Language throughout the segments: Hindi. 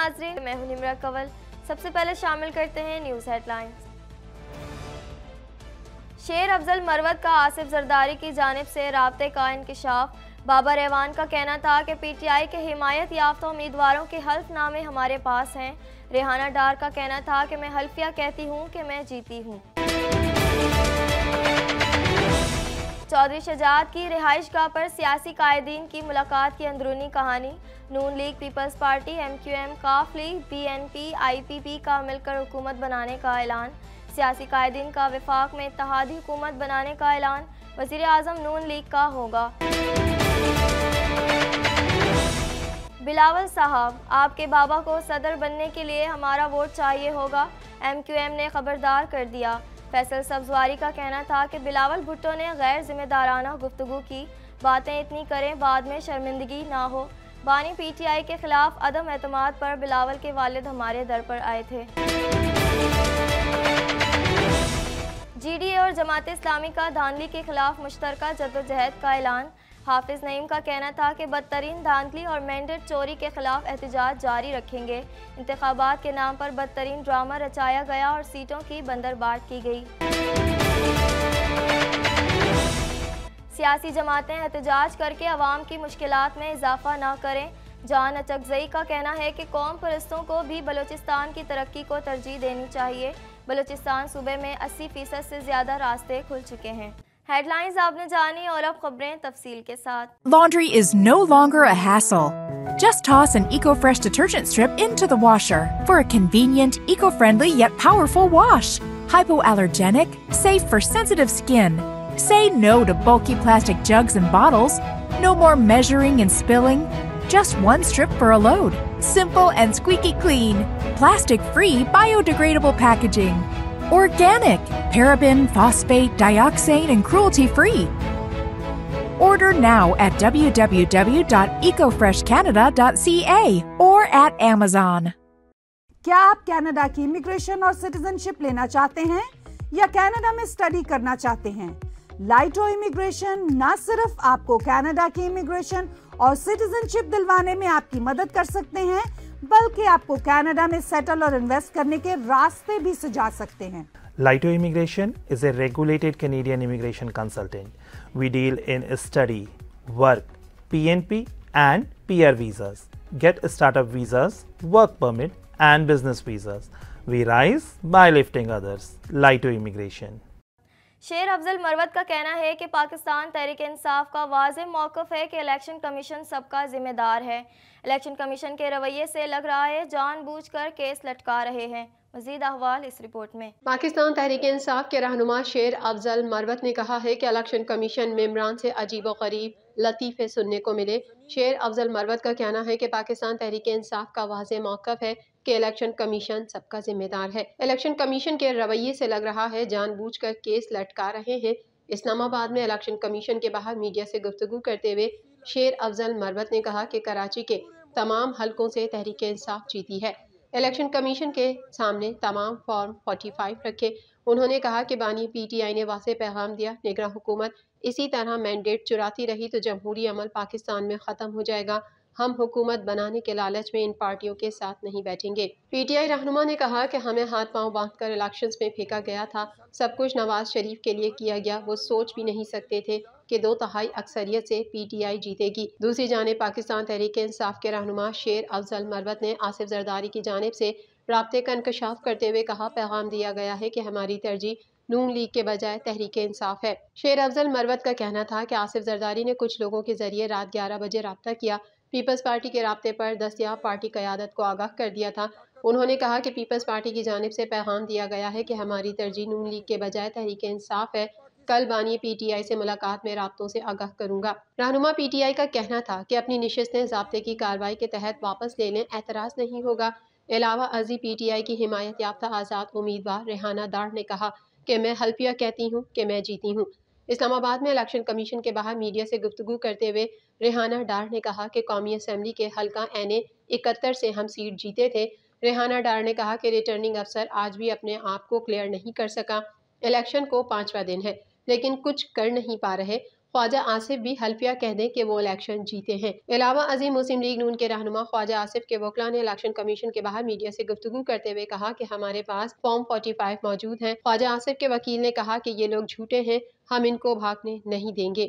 नाजरे मैं हूं निमरा कवल सबसे पहले शामिल करते हैं न्यूज हेडलाइन शेर अफजल मरवत का आसिफ जरदारी की जानब से रबते का इंकशाफ बाबा रेवान का कहना था कि पीटीआई के हिमायत याफ्ता उम्मीदवारों के हल्फनामे हमारे पास हैं रेहाना डार का कहना था कि मैं हल्फिया कहती हूँ कि मैं जीती हूँ चौधरी शजात की गाह पर सियासी कायदीन की मुलाकात की अंदरूनी कहानी Noon League Peoples Party M Q M Qaf League B N P I P P का मिलकर हुकूमत बनाने का ऐलान सियासी कायदीन का विफाक में इतहादी हुकूमत बनाने का ऐलान वजीर अजम नून लीग का होगा बिलावल साहब आपके बाबा को सदर बनने के लिए हमारा वोट चाहिए होगा एम क्यू एम ने खबरदार कर दिया फैसल सब्जवारी का कहना था कि बिलावल भुट्टो ने गैर जिम्मेदाराना गुफ्तु की बातें इतनी करें बाद में शर्मिंदगी ना हो बानी पीटीआई के खिलाफ अदम अतमाद पर बिलावल के वालिद हमारे दर पर आए थे जीडीए और जमात इस्लामी का धानली के खिलाफ मुश्तर जदोजहद का ऐलान हाफिज नईम का कहना था कि बदतरीन धांधली और मैंडेट चोरी के खिलाफ एहतजाज जारी रखेंगे इंतबात के नाम पर बदतरीन ड्रामा रचाया गया और सीटों की बंदरबाट की गई सियासी जमातें एहतजाज करके अवाम की मुश्किल में इजाफा न करें जान अचकजई का कहना है कि कौम परस्तों को भी बलोचिस्तान की तरक्की को तरजीह देनी चाहिए बलोचिस्तान सूबे में 80 फ़ीसद से ज़्यादा रास्ते खुल चुके हैं हेडलाइंस आपने जानी और अब खबरें तफसील के साथ laundry is no longer a hassle. Just toss an eco-fresh detergent strip into the washer for a convenient, eco-friendly yet powerful wash. Hypoallergenic, safe for sensitive skin. Say no to bulky plastic jugs and bottles. No more measuring and spilling. Just one strip for a load. Simple and squeaky clean. Plastic-free, biodegradable packaging. Organic, paraben, phosphate, dioxane, and cruelty free. Order now at www.ecofreshcanada.ca or at Amazon. क्या आप कनाडा की इमिग्रेशन और सिटीजनशिप लेना चाहते हैं या कनाडा में स्टडी करना चाहते हैं लाइटो इमिग्रेशन न सिर्फ आपको कनाडा की इमिग्रेशन और सिटीजनशिप दिलवाने में आपकी मदद कर सकते हैं बल्कि आपको कनाडा में सेटल और इन्वेस्ट करने के रास्ते भी सुझा सकते हैं Lighto immigration is a regulated Canadian immigration consultant we deal in study work P N P and P R visa get startup visas work permit and business visa we rise by lifting others Lighto immigration Sher Afzal मरवत का कहना है कि पाकिस्तान तहरीक इंसाफ का वाज मौक़ है कि इलेक्शन कमीशन सबका ज़िम्मेदार है इलेक्शन कमीशन के रवैये से लग रहा है कर केस लटका रहे हैं मजीद अहवाल इस रिपोर्ट में पाकिस्तान तहरीक इंसाफ के रहनुमा शेर अफजल मरवत ने कहा है कि इलेक्शन कमीशन में से अजीब व लतीफ़े सुनने को मिले शेर अफजल मरवत का कहना है कि पाकिस्तान तहरीक इंसाफ का वाज मौक़ है कि इलेक्शन कमीशन सबका जिम्मेदार है इलेक्शन कमीशन के रवैये से लग रहा है कर केस लटका रहे हैं इस्लामाबाद में इलेक्शन कमीशन के बाहर मीडिया से गुफ्तु करते हुए शेर अफजल मरवत ने कहा कि कराची के तमाम हलकों से तहरीक इंसाफ जीती है इलेक्शन कमीशन के सामने तमाम फॉर्म 45 रखे उन्होंने कहा कि बानी पीटीआई ने वासे पैगाम दिया निगरा हुकूमत इसी तरह मैंडेट चुराती रही तो जमहूरी अमल पाकिस्तान में ख़त्म हो जाएगा हम हुकूमत बनाने के लालच में इन पार्टियों के साथ नहीं बैठेंगे पीटीआई रहनुमा ने कहा कि हमें हाथ पांव बांधकर इलेक्शंस में फेंका गया था सब कुछ नवाज शरीफ के लिए किया गया वो सोच भी नहीं सकते थे के दो तहाई अक्सरियत से पीटीआई जीतेगी दूसरी जानब पाकिस्तान तहरीक इंसाफ के रहनुमा शेर अफजल मरवत ने आसिफ जरदारी की जानब से रबते का इंकशाफ करते हुए कहा पैगाम दिया गया है कि हमारी तरजीह नून लीग के बजाय तहरीक इंसाफ है शेर अफजल मरवत का कहना था कि आसिफ जरदारी ने कुछ लोगों के जरिए रात ग्यारह बजे रबता किया पीपल्स पार्टी के रबते पर दस्तियाब पार्टी क्यादत को आगाह कर दिया था उन्होंने कहा कि पीपल्स पार्टी की जानब से पैगाम दिया गया है कि हमारी तरजीह नून लीग के बजाय तहरीक इंसाफ है कल बानी पीटीआई से मुलाकात में रबतों से आगाह करूंगा रहनुमा पीटीआई का कहना था कि अपनी नशस्तें जबते की कार्रवाई के तहत वापस ले लें एतराज़ नहीं होगा अलावा टी पीटीआई की हिमायत याफ्ता आज़ाद उम्मीदवार रेहाना दार ने कहा कि मैं हल्फिया कहती हूँ कि मैं जीती हूँ इस्लामाबाद में इलेक्शन कमीशन के बाहर मीडिया से गुफ्तु करते हुए रेहाना डार ने कहा कि कौमी असम्बली के हल्का एन इकहत्तर से हम सीट जीते थे रेहाना डार ने कहा कि रिटर्निंग अफसर आज भी अपने आप को क्लियर नहीं कर सका इलेक्शन को पाँचवा दिन है लेकिन कुछ कर नहीं पा रहे ख्वाजा आसिफ भी हल्फिया कह दें कि वो इलेक्शन जीते हैं अलावा अजीम मुस्लिम लीग नून के रहनुमा ख्वाजा आसिफ के वकला ने इलेक्शन कमीशन के बाहर मीडिया से गुफ्तु करते हुए कहा कि हमारे पास फॉर्म 45 मौजूद हैं ख्वाजा आसिफ के वकील ने कहा कि ये लोग झूठे हैं हम इनको भागने नहीं देंगे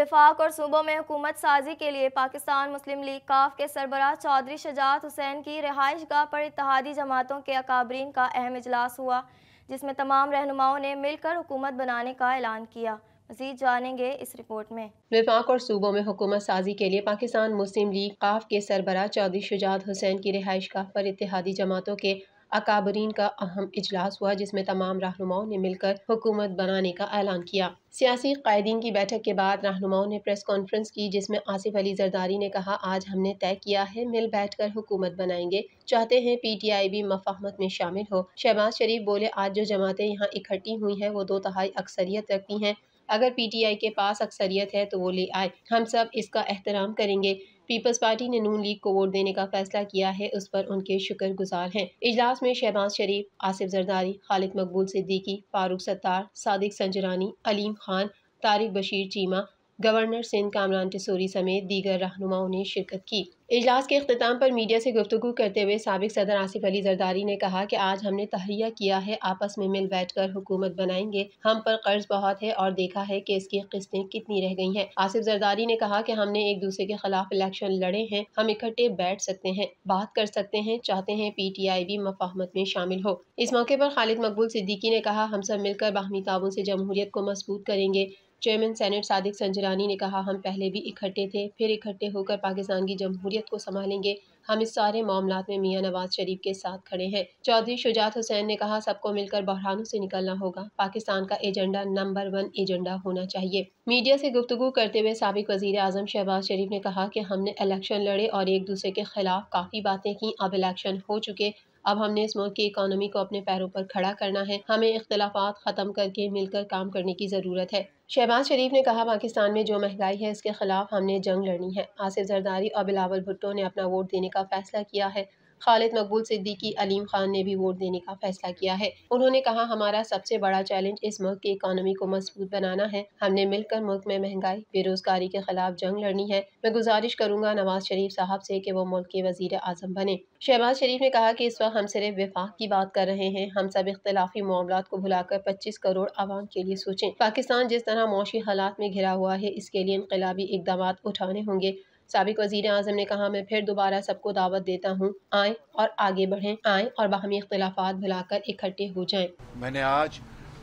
विफाक और सूबों में हुकूमत साजी के लिए पाकिस्तान मुस्लिम लीग काफ के सरबराह चौधरी शजात हुसैन की रिहाइश गाह पर इतिहादी जमातों के अकाबरीन का अहम इजलास हुआ जिसमें तमाम रहनुमाओं ने मिलकर हुकूमत बनाने का ऐलान किया मजीद जानेंगे इस रिपोर्ट में विफाक और सूबों में हुकूमत साजी के लिए पाकिस्तान मुस्लिम लीग काफ के सरबराह चौधरी शुजात हुसैन की रिहाइश काफ़ पर इतिहादी जमातों के अकाबरीन का अहम इजलास हुआ जिसमें तमाम रहनुमाओं ने मिलकर हुकूमत बनाने का ऐलान किया सियासी कायदीन की बैठक के बाद रहनुमाओं ने प्रेस कॉन्फ्रेंस की जिसमें आसिफ अली जरदारी ने कहा आज हमने तय किया है मिल बैठ कर हुकूमत बनाएंगे चाहते हैं पी टी आई भी मफाहमत में शामिल हो शहबाज शरीफ बोले आज जो जमातें यहाँ इकट्ठी हुई हैं वो दो तहाई अक्सरियत रखती हैं अगर पीटीआई के पास अक्सरियत है तो वो ले आए हम सब इसका एहतराम करेंगे पीपल्स पार्टी ने नून लीग को वोट देने का फैसला किया है उस पर उनके शुक्र गुजार हैं इजलास में शहबाज शरीफ आसिफ जरदारी खालिद मकबूल सिद्दीकी फारूक सत्तार सादिक संजरानी अलीम खान तारिक बशीर चीमा गवर्नर सिंध कामरान टिसोरी समेत दीगर रहनुमाओं ने शिरकत की इजलास के अख्ताम पर मीडिया से गुफ्तु करते हुए सबक सदर आसिफ अली जरदारी ने कहा कि आज हमने तहरिया किया है आपस में मिल बैठ कर हुकूमत बनाएंगे हम पर कर्ज बहुत है और देखा है कि इसकी किस्तें कितनी रह गई हैं आसिफ जरदारी ने कहा कि हमने एक दूसरे के खिलाफ इलेक्शन लड़े हैं हम इकट्ठे बैठ सकते हैं बात कर सकते हैं चाहते हैं पी टी आई भी मफाहमत में शामिल हो इस मौके पर खालिद मकबूल सिद्दीकी ने कहा हम सब मिलकर बाहमी ताबों से जमहूरियत को मजबूत करेंगे चेयरमैन सैनेट सादिक संजरानी ने कहा हम पहले भी इकट्ठे थे फिर इकट्ठे होकर पाकिस्तान की जमहूरियत को संभालेंगे हम इस सारे मामला में मियां नवाज शरीफ के साथ खड़े हैं चौधरी शुजात हुसैन ने कहा सबको मिलकर बहरानों से निकलना होगा पाकिस्तान का एजेंडा नंबर वन एजेंडा होना चाहिए मीडिया से गुफ्तगु करते हुए सबक वजीर आजम शहबाज शरीफ ने कहा कि हमने इलेक्शन लड़े और एक दूसरे के खिलाफ काफ़ी बातें की अब इलेक्शन हो चुके अब हमने इस मुल्क की इकानमी को अपने पैरों पर खड़ा करना है हमें इख्तलाफात ख़त्म करके मिलकर काम करने की ज़रूरत है शहबाज शरीफ ने कहा पाकिस्तान में जो महंगाई है इसके खिलाफ हमने जंग लड़नी है आसिफ जरदारी और बिलावल भुट्टो ने अपना वोट देने का फैसला किया है खालिद मकबूल सिद्दीकी अलीम खान ने भी वोट देने का फैसला किया है उन्होंने कहा हमारा सबसे बड़ा चैलेंज इस मुल्क की इकानमी को मजबूत बनाना है हमने मिलकर मुल्क में महंगाई बेरोजगारी के खिलाफ जंग लड़नी है मैं गुजारिश करूंगा नवाज शरीफ साहब से कि वो मुल्क के वजीर आजम बने शहबाज शरीफ ने कहा कि इस वक्त हम सिर्फ विफाक की बात कर रहे हैं हम सब इख्तलाफी मामला को भुलाकर पच्चीस करोड़ आवाम के लिए सोचें पाकिस्तान जिस तरह मौशी हालात में घिरा हुआ है इसके लिए इनकलाबी इकदाम उठाने होंगे सबक वजीर अजम ने कहा मैं फिर दोबारा सबको दावत देता हूँ आए और आगे बढ़ें आए और बाहमी इख्तलाफा भुलाकर इकट्ठे हो जाए मैंने आज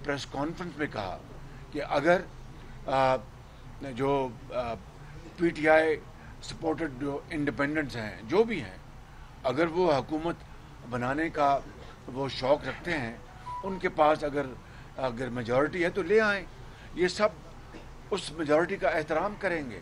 प्रेस कॉन्फ्रेंस में कहा कि अगर आ, जो पी टी आई सपोर्टेड जो इंडिपेंडेंट्स हैं जो भी हैं अगर वो हकूमत बनाने का वो शौक़ रखते हैं उनके पास अगर अगर मेजॉरिटी है तो ले आए ये सब उस मेजॉरिटी का एहतराम करेंगे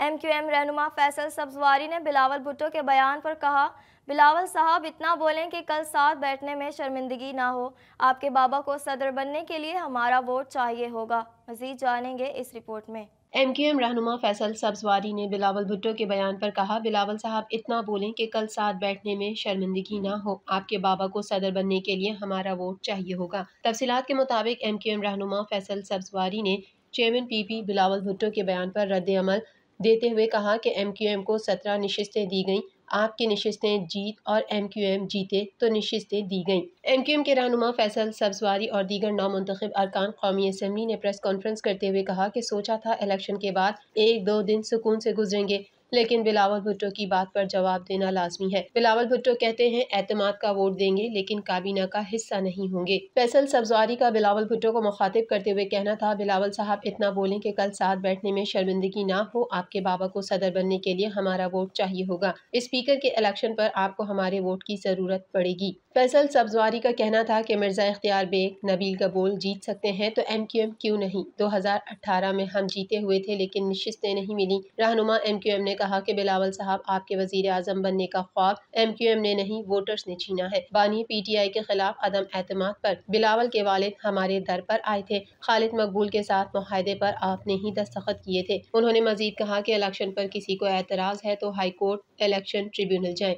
एम क्यू एम रहनुमा फैसल सब्जवारी ने बिलावल भुट्टो के बयान पर कहा बिलावल साहब इतना बोलें कि कल साथ बैठने में शर्मिंदगी ना हो आपके बाबा को सदर बनने के लिए हमारा वोट चाहिए होगा मजीद जानेंगे इस रिपोर्ट में एम क्यू एम रहनुमा फैसल सब्जवारी ने बिलावल भुट्टो के बयान पर कहा बिलावल साहब इतना बोलें कि कल साथ बैठने में शर्मिंदगी ना हो आपके बाबा को सदर बनने के लिए हमारा वोट चाहिए होगा तफसीत के मुताबिक एम क्यू एम रहनुमा फैसल सब्जवारी ने chairman P P Bilawal Bhutto के बयान पर रद्द अमल देते हुए कहा कि एमक्यूएम को सत्रह नशस्तें दी गईं आपकी नशस्तें जीत और एम क्यू एम जीते तो नशस्तें दी गईं एम क्यू एम के रहनुमा फैसल सब्जवारी और दीगर नामंतखब अरकान कौमी असम्बली ने प्रेस कॉन्फ्रेंस करते हुए कहा कि सोचा था इलेक्शन के बाद एक दो दिन सुकून से गुजरेंगे लेकिन बिलावल भुट्टो की बात पर जवाब देना लाजमी है बिलावल भुट्टो कहते हैं एतम का वोट देंगे लेकिन काबीना का हिस्सा नहीं होंगे फैसल सब्जारी का बिलावल भुट्टो को मुखातिब करते हुए कहना था बिलावल साहब इतना बोले की कल साथ बैठने में शर्मिंदगी ना हो आपके बाबा को सदर बनने के लिए हमारा वोट चाहिए होगा स्पीकर के इलेक्शन पर आपको हमारे वोट की जरूरत पड़ेगी फैसल सब्जवारी का कहना था कि मिर्ज़ा इख्तियार बेग नबील कबूल जीत सकते हैं तो एम क्यू एम क्यों नहीं 2018 में हम जीते हुए थे लेकिन नशस्तें नहीं मिली रहनुमा एम क्यू एम ने कहा कि बिलावल साहब आपके वजीर आजम बनने का ख्वाब एम क्यू एम ने नहीं वोटर्स ने छीना है बानी पी टी आई के खिलाफ अदम एतम पर बिलावल के वाल हमारे दर पर आए थे खालिद मकबूल के साथ माहदे पर आपने ही दस्तखत किए थे उन्होंने मजीद कहा कि इलेक्शन पर किसी को एतराज़ है तो हाईकोर्ट इलेक्शन ट्रिब्यूनल जाए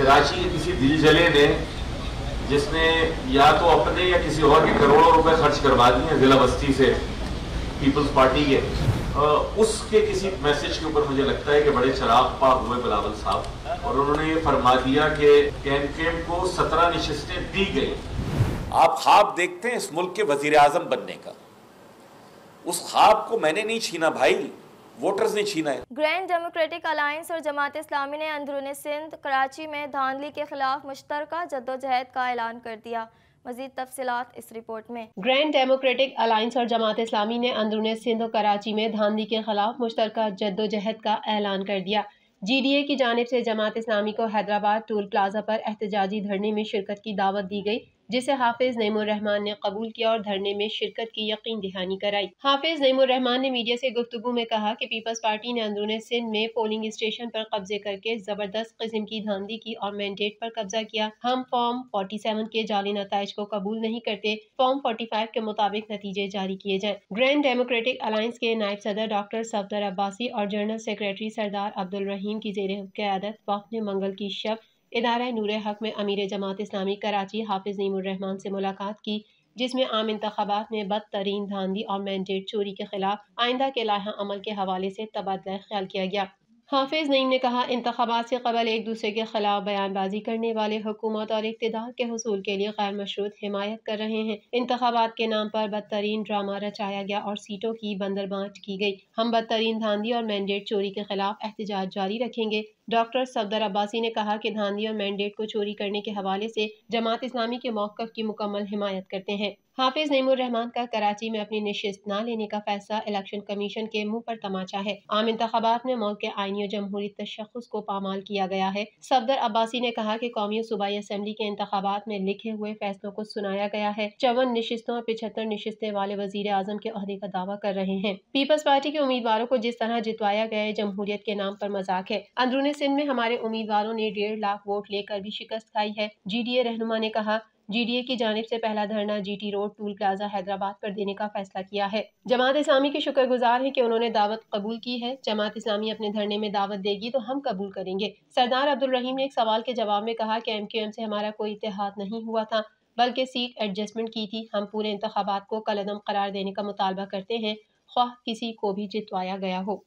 कराची किसी दिल जले ने जिसने या तो अपने या किसी और के करोड़ों रुपए खर्च करवा दिए जिला बस्ती से पीपल्स पार्टी के उसके किसी मैसेज के ऊपर मुझे लगता है कि बड़े शराब पा हुए बिलावल साहब और उन्होंने ये फरमा दिया कि कैमकेम को सत्रह निशस्तें दी गई आप ख्वाब देखते हैं इस मुल्क के वजीर आजम बनने का उस ख्वाब को मैंने नहीं छीना भाई वोटर्स ने छीना है ग्रैंड डेमोक्रेटिक अलायंस और जमात इस्लामी ने अंदरून सिंध कराची में धांधली के खिलाफ मुश्तर जद्दोजहद का ऐलान कर दिया मजीद तफसलत इस रिपोर्ट में ग्रैंड डेमोक्रेटिक अलायंस और जमात इस्लामी ने अंदरून सिंध और कराची में धांधली के खिलाफ मुश्तर जद्दोजहद का ऐलान कर दिया जी डी ए की जानब से जमात इस्लामी को हैदराबाद टोल प्लाजा पर एहतजाजी धरने में शिरकत की दावत दी गई जिसे हाफिज नईमान ने कबूल किया और धरने में शिरकत की यकीन दहानी कराई हाफिज नईमान ने मीडिया से गुफ्तु में कहा कि पीपल्स पार्टी ने अंदरून सिंध में पोलिंग स्टेशन पर कब्जे करके जबरदस्त किस्म की धांधी की और मैंडेट पर कब्जा किया हम फॉर्म फोर्टी सेवन के जाली नतज को कबूल नहीं करते फॉर्म फोर्टी फाइव के मुताबिक नतीजे जारी किए जाए ग्रैंड डेमोक्रेटिक अलायंस के नायब सदर डॉक्टर सफदर अब्बासी और जनरल सेक्रेटरी सरदार अब्दुल रहीम की जेर क्यादत वफ ने मंगल की शब इदारा नूर हक में अमीर जमात इस्लामी कराची हाफिज नईमान से मुलाकात की जिसमें आम इंतबात में बदतरीन धांधी और मैंडेट चोरी के खिलाफ आइंदा के लाह अमल के हवाले से तबादला ख्याल किया गया हाफिज नईम ने कहा इंतबात से कबल एक दूसरे के खिलाफ बयानबाजी करने वाले हुकूमत और इकतदार के हसूल के लिए गैर मशरूत हिमायत कर रहे हैं इंतबात के नाम पर बदतरीन ड्रामा रचाया गया और सीटों की बंदरबांट की गई हम बदतरीन धांधी और मैंडेट चोरी के खिलाफ एहतजाज जारी रखेंगे डॉक्टर सफदर अब्बासी ने कहा कि और मैंडेट को चोरी करने के हवाले से जमात इस्लामी के मौकफ की मुकम्मल हिमायत करते हैं हाफिज रहमान का कराची में अपनी नशस्त न लेने का फैसला इलेक्शन कमीशन के मुंह पर तमाचा है आम इंतबात में मौत के आइनी जमहूरी तशखस को पामाल किया गया है सफदर अब्बासी ने कहा कि कौमी सूबाई असम्बली के इंतबात में लिखे हुए फैसलों को सुनाया गया है चौवन नशस्तों और पिछहत्तर नशस्तें वाले वजीर अजम के अहदे का दावा कर रहे हैं पीपल्स पार्टी के उम्मीदवारों को जिस तरह जितवाया गया है जमहूरियत के नाम आरोप मजाक है अंदरूनी सिंध में हमारे उम्मीदवारों ने डेढ़ लाख वोट लेकर भी शिकस्त खाई है जीडीए रहनुमा ने कहा जीडीए की जानब से पहला धरना GT road toll plaza Hyderabad पर देने का फैसला किया है जमात इस्लामी के शुक्रगुजार हैं कि उन्होंने दावत कबूल की है जमात इस्लामी अपने धरने में दावत देगी तो हम कबूल करेंगे सरदार अब्दुल रहीम ने एक सवाल के जवाब में कहा कि एम क्यू एम से हमारा कोई इतिहाद नहीं हुआ था बल्कि सीट एडजस्टमेंट की थी हम पूरे इंतबात को कलदम करार देने का मुतालबा करते हैं ख्वाह किसी को भी जितवाया गया हो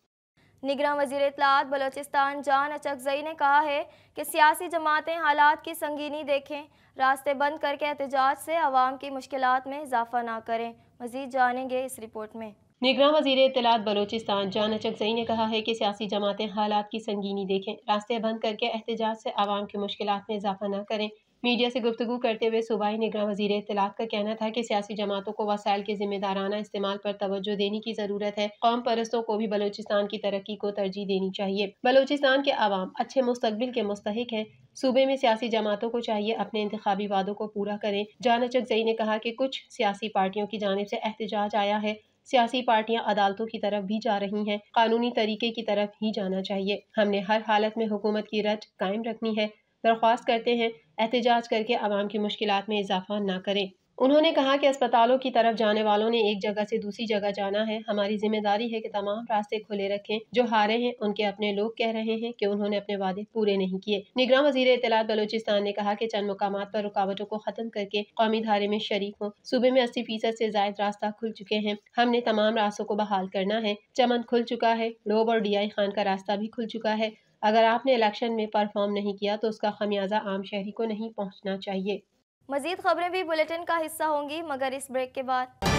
निगरान वजीर इतलात बलोचिस्तान जान अचकजई ने कहा है कि सियासी जमातें हालात की संगीनी देखें रास्ते बंद करके एहतजाज से आवाम की मुश्किल में इजाफा ना करें मजीद जानेंगे इस रिपोर्ट में निगरान वजीर इतलात बलोचिस्तान जान अचकजई ने कहा है कि सियासी जमातें हालात की संगीनी देखें रास्ते बंद करके एहतजाज से आवाम की मुश्किल में इजाफा ना करें मीडिया से गुफ्तु करते हुए सूबाई निगरान वजीर इतलात का कहना था कि सियासी जमातों को वसायल के जिम्मेदाराना इस्तेमाल पर तोज्जो देने की ज़रूरत है कौम परस्तों को भी बलोचिस्तान की तरक्की को तरजीह देनी चाहिए बलोचिस्तान के आवाम अच्छे मुस्तबिल के मुस्तक है सूबे में सियासी जमातों को चाहिए अपने इंतबी वादों को पूरा करें जाना जई ने कहा कि कुछ सियासी पार्टियों की जानब से एहतजाज आया है सियासी पार्टियां अदालतों की तरफ भी जा रही हैं कानूनी तरीके की तरफ ही जाना चाहिए हमने हर हालत में हुकूमत की रट कायम रखनी है दरख्वास्त करते हैं एहतजाज करके आवाम की मुश्किल में इजाफा ना करें उन्होंने कहा कि अस्पतालों की तरफ जाने वालों ने एक जगह से दूसरी जगह जाना है हमारी जिम्मेदारी है कि तमाम रास्ते खुले रखें जो हारे हैं उनके अपने लोग कह रहे हैं कि उन्होंने अपने वादे पूरे नहीं किए निगरान वजीर इतलात बलोचिस्तान ने कहा कि चंद मकाम पर रुकावटों को खत्म करके कौमी धारे में शरीक हों सूबे में अस्सी फीसद ऐसी जायद रास्ता खुल चुके हैं हमने तमाम रास्तों को बहाल करना है चमन खुल चुका है लोब और डी आई खान का रास्ता भी खुल चुका है अगर आपने इलेक्शन में परफॉर्म नहीं किया तो उसका खमियाजा आम शहरी को नहीं पहुँचना चाहिए मजीद खबरें भी बुलेटिन का हिस्सा होंगी मगर इस ब्रेक के बाद